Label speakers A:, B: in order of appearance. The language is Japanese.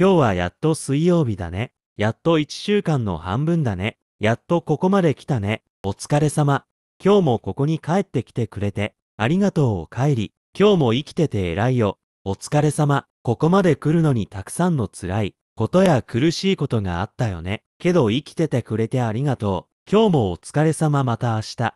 A: 今日はやっと水曜日だね。やっと一週間の半分だね。やっとここまで来たね。お疲れ様。今日もここに帰ってきてくれて、ありがとうお帰り。今日も生きてて偉いよ。お疲れ様。ここまで来るのにたくさんの辛いことや苦しいことがあったよね。けど生きててくれてありがとう。今日もお疲れ様また明日。